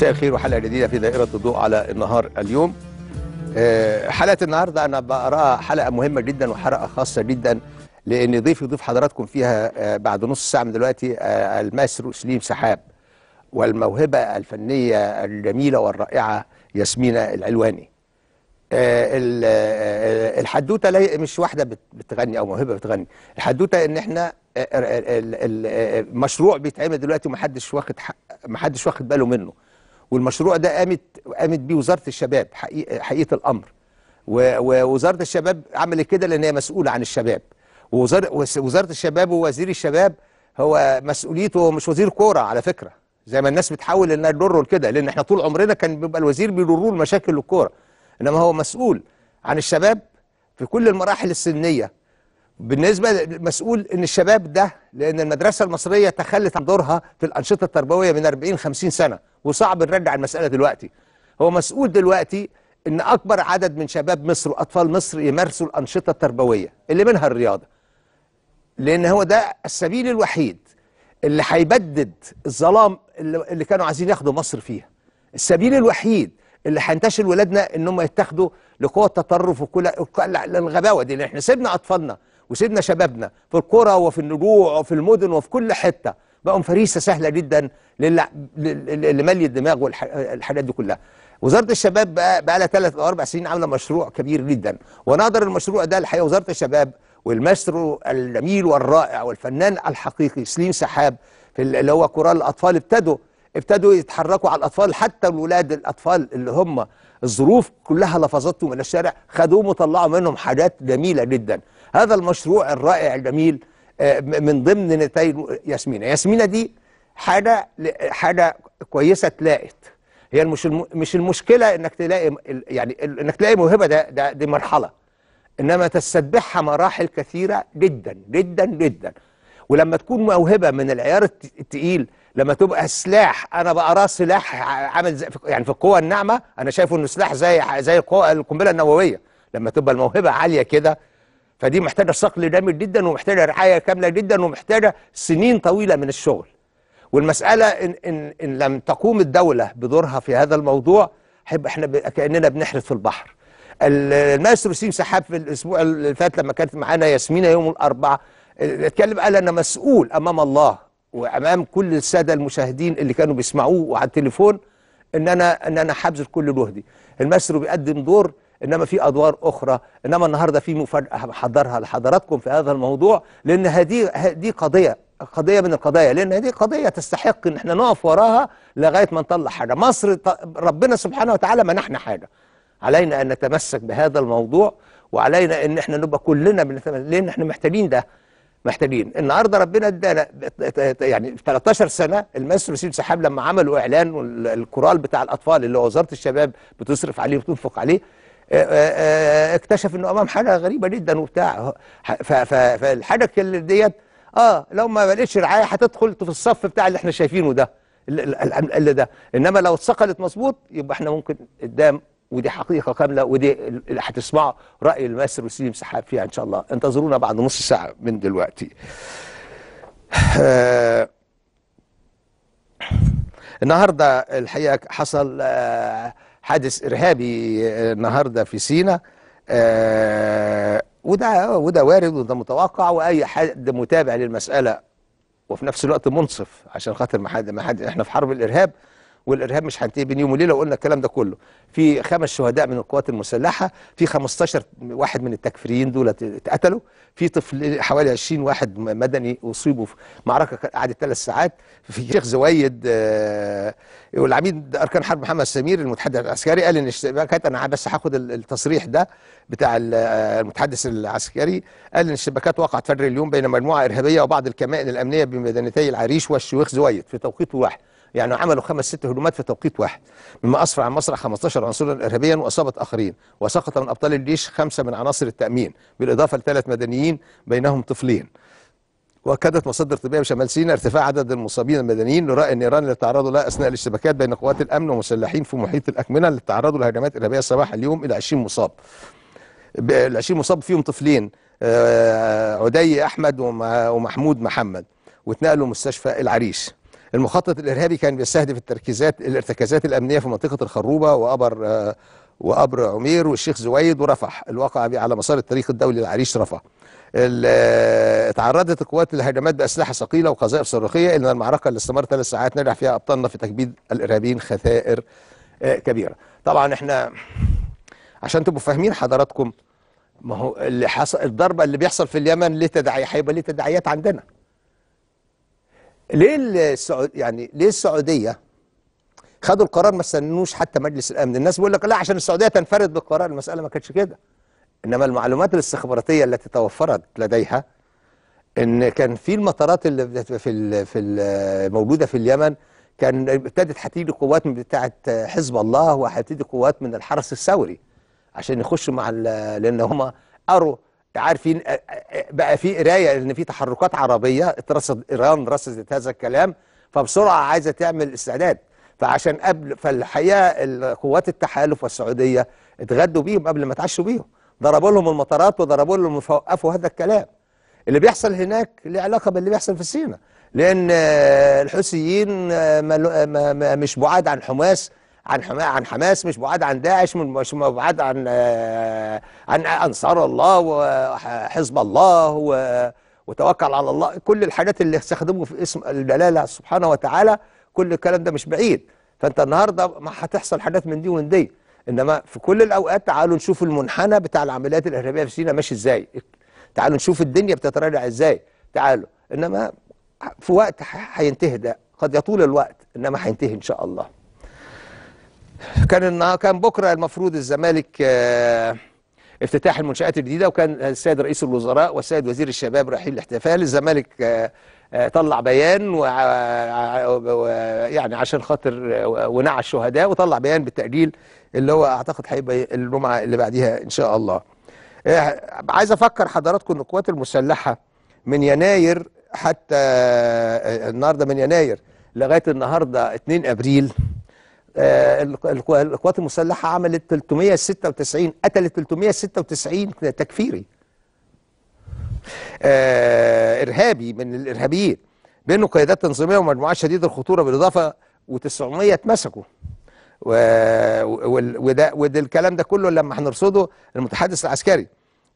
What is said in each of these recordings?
مساء الخير وحلقه جديده في دائره الضوء على النهار اليوم آه، حلقه النهارده انا بقراها حلقه مهمه جدا وحلقه خاصه جدا لان ضيفي يضيف حضراتكم فيها آه، بعد نص ساعه من دلوقتي آه، الماستر سليم سحاب والموهبه الفنيه الجميله والرائعه ياسمينه العلواني الحدوته مش واحده بتغني او موهبه بتغني الحدوته ان احنا مشروع بيتعمل دلوقتي ومحدش واخد حق محدش واخد باله منه والمشروع ده قامت قامت بيه وزاره الشباب حقيقه, حقيقة الامر ووزاره الشباب عملت كده لان هي مسؤوله عن الشباب ووزاره وزاره الشباب ووزير الشباب هو مسؤوليته هو مش وزير كوره على فكره زي ما الناس بتحاول انها تضره كده لان احنا طول عمرنا كان بيبقى الوزير له مشاكل الكوره انما هو مسؤول عن الشباب في كل المراحل السنيه بالنسبه مسؤول ان الشباب ده لان المدرسه المصريه تخلت عن دورها في الانشطه التربويه من 40 50 سنه وصعب نرجع على المساله دلوقتي هو مسؤول دلوقتي ان اكبر عدد من شباب مصر واطفال مصر يمارسوا الانشطه التربويه اللي منها الرياضه لان هو ده السبيل الوحيد اللي هيبدد الظلام اللي كانوا عايزين ياخدوا مصر فيها السبيل الوحيد اللي هينتشل ولادنا ان هم يتاخدوا لقوى التطرف وكل الغباوه دي اللي احنا سيبنا اطفالنا وسيبنا شبابنا في القرى وفي النجوع وفي المدن وفي كل حته بقوا فريسه سهله جدا للي ملي الدماغ والحاجات دي كلها وزاره الشباب بقى بقى لها ثلاث او اربع سنين عامله مشروع كبير جدا ونظر المشروع ده الحقيقه وزاره الشباب والماسترو الجميل والرائع والفنان الحقيقي سليم سحاب في اللي هو كورال الاطفال ابتدوا ابتدوا يتحركوا على الاطفال حتى الاولاد الاطفال اللي هم الظروف كلها لفظتهم الى الشارع خدوهم وطلعوا منهم حاجات جميله جدا هذا المشروع الرائع الجميل آه، من ضمن نتائج ياسمينة ياسمينة دي حاجة حاجة كويسة اتلاقت هي مش مش المشكلة انك تلاقي يعني انك تلاقي موهبة ده, ده دي مرحلة انما تستبحها مراحل كثيرة جدا جدا جدا ولما تكون موهبة من العيار التقيل لما تبقى سلاح انا بقراه سلاح عامل زي يعني في القوة الناعمة انا شايفه انه سلاح زي زي القوة القنبلة النووية لما تبقى الموهبة عالية كده فدي محتاجه صقل جامد جدا ومحتاجه رعايه كامله جدا ومحتاجه سنين طويله من الشغل والمساله ان ان, إن لم تقوم الدوله بدورها في هذا الموضوع هيبقى احنا كاننا بنحرث في البحر الماستر وسيم سحاب في الاسبوع اللي فات لما كانت معانا ياسمينه يوم الاربعاء اتكلم قال انا مسؤول امام الله وامام كل الساده المشاهدين اللي كانوا بيسمعوه على التليفون ان انا ان انا هبذل كل جهدي الماستر بيقدم دور انما في ادوار اخرى انما النهارده في مفاجاه بحضرها لحضراتكم في هذا الموضوع لان هذه دي قضيه قضيه من القضايا لان هذه قضيه تستحق ان احنا نقف وراها لغايه ما نطلع حاجه مصر ربنا سبحانه وتعالى منحنا حاجه علينا ان نتمسك بهذا الموضوع وعلينا ان احنا نبقى كلنا لان احنا محتاجين ده محتاجين النهارده ربنا ادانا يعني 13 سنه الماستر سيد سحاب لما عملوا اعلان الكورال بتاع الاطفال اللي وزاره الشباب بتصرف عليه وتنفق عليه آه، آه، آه، اكتشف انه امام حاجه غريبه جدا وبتاع فالحاجه ديت اه لو ما لقيتش رعايه هتدخل في الصف بتاع اللي احنا شايفينه ده اللي ده انما لو اتثقلت مظبوط يبقى احنا ممكن قدام ودي حقيقه كامله ودي اللي هتسمعه راي الماستر وسليم سحاب فيها ان شاء الله انتظرونا بعد نص ساعه من دلوقتي النهارده الحقيقه حصل آه حادث إرهابي آه، النهاردة في سينا آه، وده وده وارد وده متوقع وأي حد متابع للمسألة وفي نفس الوقت منصف عشان خاطر ما حد ما حد احنا في حرب الإرهاب والارهاب مش هينتهي بين يوم وليله وقلنا الكلام ده كله في خمس شهداء من القوات المسلحه في 15 واحد من التكفيريين دول اتقتلوا في طفل حوالي 20 واحد مدني اصيبوا في معركه قعدت ثلاث ساعات في الشيخ زويد آه والعميد اركان حرب محمد سمير المتحدث العسكري قال ان الشبكات انا بس هاخد التصريح ده بتاع آه، المتحدث العسكري قال ان الشبكات وقعت فجر اليوم بين مجموعه ارهابيه وبعض الكمائن الامنيه بمدينتي العريش والشيوخ زويد في توقيت واحد يعني عملوا خمس ست هجومات في توقيت واحد مما أسرع عن مصر 15 عنصرا إرهابيا وأصابت آخرين وسقط من أبطال الجيش خمسة من عناصر التأمين بالإضافة لثلاث مدنيين بينهم طفلين واكدت مصادر طبيه بشمال سيناء ارتفاع عدد المصابين المدنيين ان النيران اللي تعرضوا لها اثناء الاشتباكات بين قوات الامن ومسلحين في محيط الاكمنه اللي تعرضوا لهجمات ارهابيه صباح اليوم الى 20 مصاب. ال 20 مصاب فيهم طفلين آه، عدي احمد ومحمود محمد واتنقلوا مستشفى العريش. المخطط الارهابي كان بيستهدف التركيزات الارتكازات الامنيه في منطقه الخروبه وابر آه، وابر عمير والشيخ زويد ورفح الواقعه على مسار الطريق الدولي العريش رفح آه، تعرضت القوات للهجمات باسلحه ثقيله وقذائف صاروخيه الا المعركه اللي استمرت ثلاث ساعات نجح فيها ابطالنا في تكبيد الارهابيين خسائر آه، كبيره طبعا احنا عشان تبقوا فاهمين حضراتكم ما هو اللي حصل الضربه اللي بيحصل في اليمن ليه تداعي هيبقى ليه تداعيات عندنا ليه السعود يعني ليه السعوديه خدوا القرار ما استنوش حتى مجلس الامن الناس بيقول لك لا عشان السعوديه تنفرد بالقرار المساله ما كانتش كده انما المعلومات الاستخباراتيه التي توفرت لديها ان كان في المطارات اللي في في الموجوده في اليمن كان ابتدت هتيجي قوات من بتاعه حزب الله وهتيجي قوات من الحرس الثوري عشان يخشوا مع لان هم قروا عارفين بقى في قرايه ان في تحركات عربيه اترصد ايران رصدت هذا الكلام فبسرعه عايزه تعمل استعداد فعشان قبل فالحقيقه قوات التحالف والسعوديه اتغدوا بيهم قبل ما اتعشوا بيهم ضربوا لهم المطارات وضربوا لهم وقفوا هذا الكلام اللي بيحصل هناك له علاقه باللي بيحصل في سينا لان الحوثيين مش بعاد عن حماس عن حما عن حماس مش بعاد عن داعش مش بعاد عن آه، عن انصار الله وحزب الله و وتوكل على الله كل الحاجات اللي استخدموا في اسم الدلاله سبحانه وتعالى كل الكلام ده مش بعيد فانت النهارده ما هتحصل حاجات من دي ومن دي انما في كل الاوقات تعالوا نشوف المنحنى بتاع العمليات الارهابيه في سيناء ماشي ازاي تعالوا نشوف الدنيا بتتراجع ازاي تعالوا انما في وقت هينتهي ده قد يطول الوقت انما هينتهي ان شاء الله كان كان بكره المفروض الزمالك آه، افتتاح المنشات الجديده وكان السيد رئيس الوزراء والسيد وزير الشباب رايحين الاحتفال الزمالك آه، آه، طلع بيان و... يعني عشان خاطر ونعى الشهداء وطلع بيان بالتاجيل اللي هو اعتقد هيبقى الجمعه اللي بعديها ان شاء الله عايز افكر حضراتكم ان القوات المسلحه من يناير حتى النهارده من يناير لغايه النهارده 2 ابريل آه، القوات المسلحة عملت 396 قتلت 396 تكفيري آه، إرهابي من الإرهابيين بينه قيادات تنظيمية ومجموعات شديدة الخطورة بالإضافة و900 اتمسكوا وده وده الكلام ده كله لما هنرصده المتحدث العسكري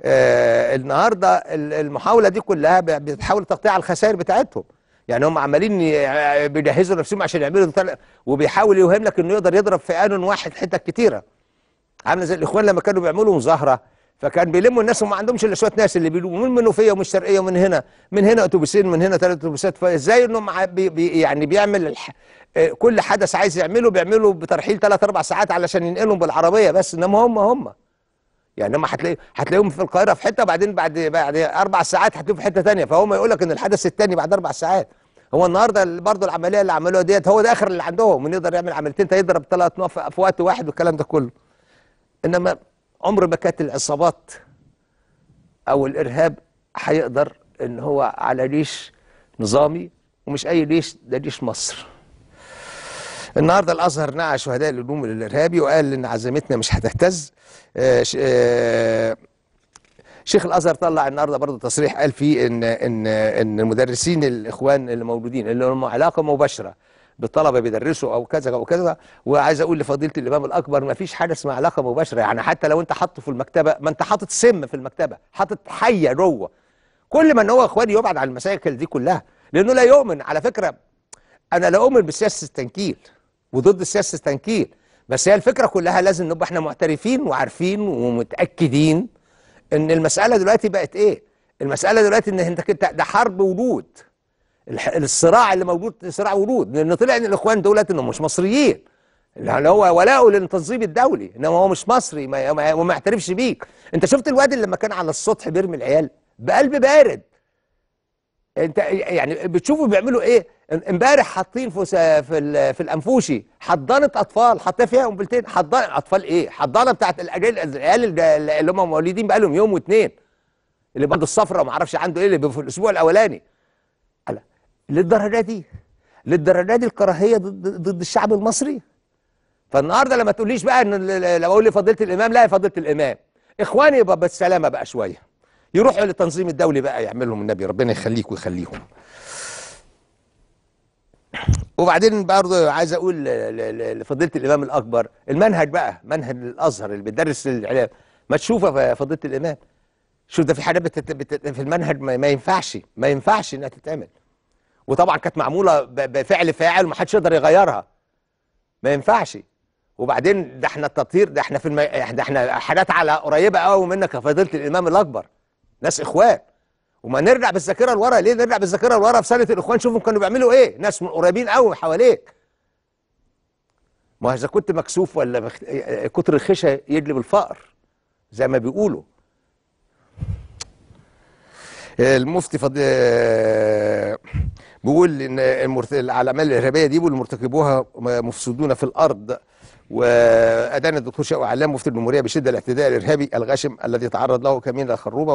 آه النهارده المحاوله دي كلها بتحاول تقطيع الخسائر بتاعتهم يعني هم عمالين بيجهزوا نفسهم عشان يعملوا وبيحاول يوهم لك انه يقدر يضرب في آن واحد حتت كتيره عامله زي الاخوان لما كانوا بيعملوا مظاهره فكان بيلموا الناس وما عندهمش الا شويه ناس اللي بيلموا من المنوفيه ومن الشرقيه ومن هنا من هنا اتوبيسين من هنا ثلاث اتوبيسات فازاي انهم بي بي يعني بيعمل الح... آه، كل حدث عايز يعمله بيعمله بترحيل ثلاث اربع ساعات علشان ينقلهم بالعربيه بس انما هم هم يعني هم هتلاقي هتلاقيهم في القاهره في حته وبعدين بعد بعد اربع ساعات هتلاقيهم في حته ثانيه فهم يقول لك ان الحدث الثاني بعد اربع ساعات هو النهارده برضه العمليه اللي عملوها ديت هو ده اخر اللي عندهم من يقدر يعمل عمليتين يضرب ثلاث نقط في وقت واحد والكلام ده كله انما عمر ما كانت العصابات او الارهاب هيقدر ان هو على ليش نظامي ومش اي ليش ده ليش مصر النهارده الازهر نعى شهداء الهجوم الارهابي وقال ان عزيمتنا مش هتهتز آآ آه، آآ آه، شيخ الازهر طلع النهارده برضه تصريح قال فيه ان ان ان المدرسين الاخوان اللي موجودين اللي لهم علاقه مباشره بالطلبه بيدرسوا او كذا او كذا وعايز اقول لفضيله الامام الاكبر ما فيش حاجه اسمها علاقه مباشره يعني حتى لو انت حاطه في المكتبه ما انت حاطط سم في المكتبه حاطط حيه جوه كل ما ان هو اخواني يبعد عن المشاكل دي كلها لانه لا يؤمن على فكره انا لا اؤمن بسياسه التنكيل وضد سياسه التنكيل بس هي الفكره كلها لازم نبقى احنا معترفين وعارفين ومتاكدين ان المساله دلوقتي بقت ايه المساله دلوقتي ان انت ده حرب ولود الصراع اللي موجود صراع ولود لان طلع ان الاخوان دولت انهم مش مصريين اللي يعني هو ولاؤه للتنظيم الدولي انما هو مش مصري ما, وما يعترفش بيك انت شفت الواد اللي لما كان على السطح بيرمي العيال بقلب بارد انت يعني بتشوفوا بيعملوا ايه امبارح حاطين في في, في الانفوشي حضانه اطفال حاطين فيها قنبلتين حضانه اطفال ايه حضانه بتاعت الاجيال العيال اللي هم مولودين بقى لهم يوم واثنين اللي عنده الصفرة وما اعرفش عنده ايه اللي في الاسبوع الاولاني للدرجه دي للدرجه دي الكراهيه ضد, ضد الشعب المصري فالنهارده لما تقوليش بقى ان لو اقول لي فضيله الامام لا يا فضيله الامام اخواني يبقى بالسلامه بقى شويه يروحوا للتنظيم الدولي بقى يعملهم النبي ربنا يخليك ويخليهم وبعدين برضه عايز اقول لفضيله الامام الاكبر المنهج بقى منهج الازهر اللي بيدرس الاعلام ما تشوفها فضيله الامام شوف ده في حاجات بتت... في المنهج ما, ما ينفعش ما ينفعش انها تتعمل وطبعا كانت معموله ب... بفعل فاعل حدش يقدر يغيرها ما ينفعش وبعدين ده احنا التطهير ده احنا في الم... ده احنا حاجات على قريبه قوي منك يا فضيله الامام الاكبر ناس اخوات وما نرجع بالذاكره لورا ليه نرجع بالذاكره لورا في سنه الاخوان شوفهم كانوا بيعملوا ايه ناس من قريبين قوي حواليك ما اذا كنت مكسوف ولا مخ... كتر الخشيه يجلب الفقر زي ما بيقولوا المفتي فض... بيقول ان المرت... الاعمال الارهابيه دي والمرتكبوها مفسدون في الارض وأدان الدكتور شقو علام مفتي الجمهورية بشدة الاعتداء الإرهابي الغاشم الذي تعرض له كمين الخروبة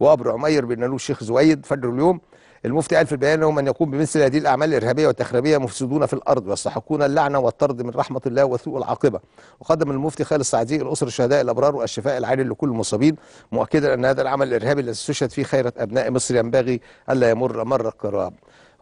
وأبر عمير برنالوش الشيخ زويد فجر اليوم المفتي قال في البيان انهم من يقوم بمثل هذه الاعمال الارهابيه والتخريبيه مفسدون في الارض ويستحقون اللعنه والطرد من رحمه الله وسوء العاقبه وقدم المفتي خالد السعدي الاسر الشهداء الابرار والشفاء العاجل لكل المصابين مؤكدا ان هذا العمل الارهابي الذي استشهد فيه خيره ابناء مصر ينبغي الا يمر مر الكرام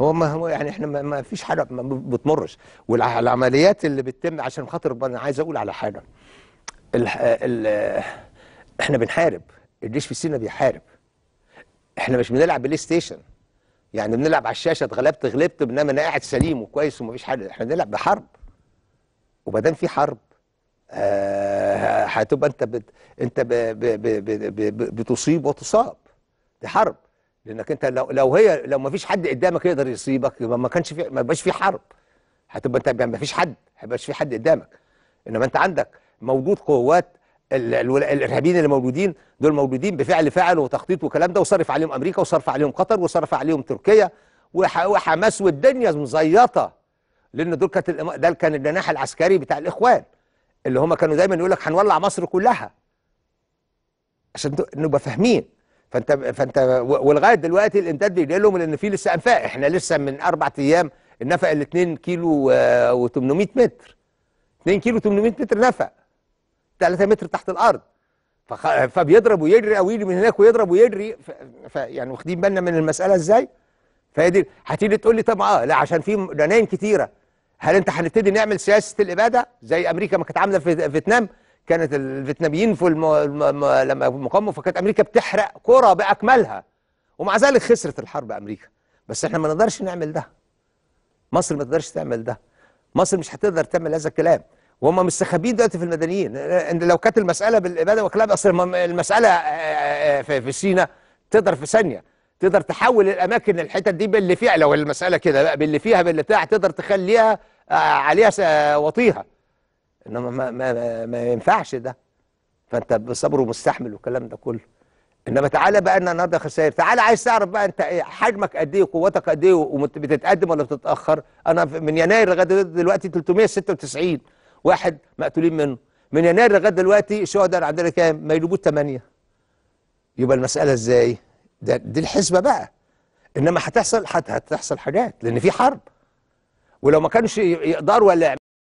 هو ما هو يعني احنا ما فيش حاجه ما بتمرش والعمليات اللي بتتم عشان خاطر انا عايز اقول على حاجه الـ الـ احنا بنحارب الجيش في سينا بيحارب احنا مش بنلعب بلاي ستيشن يعني بنلعب على الشاشه اتغلبت غلبت بنام انا قاعد سليم وكويس ومفيش حاجه احنا بنلعب بحرب وما دام في حرب آه هتبقى انت بت... انت ب... ب... ب... ب... ب... بتصيب وتصاب دي حرب لانك انت لو لو هي لو ما فيش حد قدامك يقدر يصيبك يبقى ما كانش في ما يبقاش في حرب هتبقى انت ما فيش حد ما يبقاش في حد قدامك انما انت عندك موجود قوات الارهابيين اللي موجودين دول موجودين بفعل فعل وتخطيط وكلام ده وصرف عليهم امريكا وصرف عليهم قطر وصرف عليهم تركيا وحماس والدنيا مزيطه لان دول كانت ده كان الجناح العسكري بتاع الاخوان اللي هم كانوا دايما يقول لك هنولع مصر كلها عشان نبقى فاهمين فانت فانت ولغايه دلوقتي الامداد بيجي لهم لان في لسه انفاق احنا لسه من اربع ايام النفق ال 2 كيلو آه، و800 متر 2 كيلو 800 متر نفق 3 متر تحت الارض فخ... فبيضرب ويجري او يجري من هناك ويضرب ويجري ف... ف... يعني واخدين بالنا من المساله ازاي؟ فهي دي هتيجي تقول لي طب اه لا عشان في جناين كتيره هل انت هنبتدي نعمل سياسه الاباده زي امريكا ما كانت عامله في فيتنام كانت الفيتناميين في الم... الم... لما مقاموا فكانت امريكا بتحرق كره باكملها ومع ذلك خسرت الحرب امريكا بس احنا ما نقدرش نعمل ده مصر ما تقدرش تعمل ده مصر مش هتقدر تعمل هذا الكلام وهم مستخبين دلوقتي في المدنيين ان لو كانت المساله بالاباده وكلام اصل المساله في سينا تقدر في ثانيه تقدر تحول الاماكن الحتت دي باللي فيها لو المساله كده باللي فيها باللي بتاع تقدر تخليها عليها وطيها انما ما, ما, ما ينفعش ده فانت بصبر ومستحمل والكلام ده كله انما تعالى بقى ان النهارده خسائر تعالى عايز تعرف بقى انت ايه حجمك قد ايه وقوتك قد ايه وبتتقدم ولا بتتاخر انا من يناير لغايه دلوقتي 396 واحد مقتولين منه من يناير لغايه دلوقتي الشهداء عندنا كام ما يجيبوش 8 يبقى المساله ازاي ده دي الحسبه بقى انما هتحصل هتحصل حاجات لان في حرب ولو ما كانش يقدروا ولا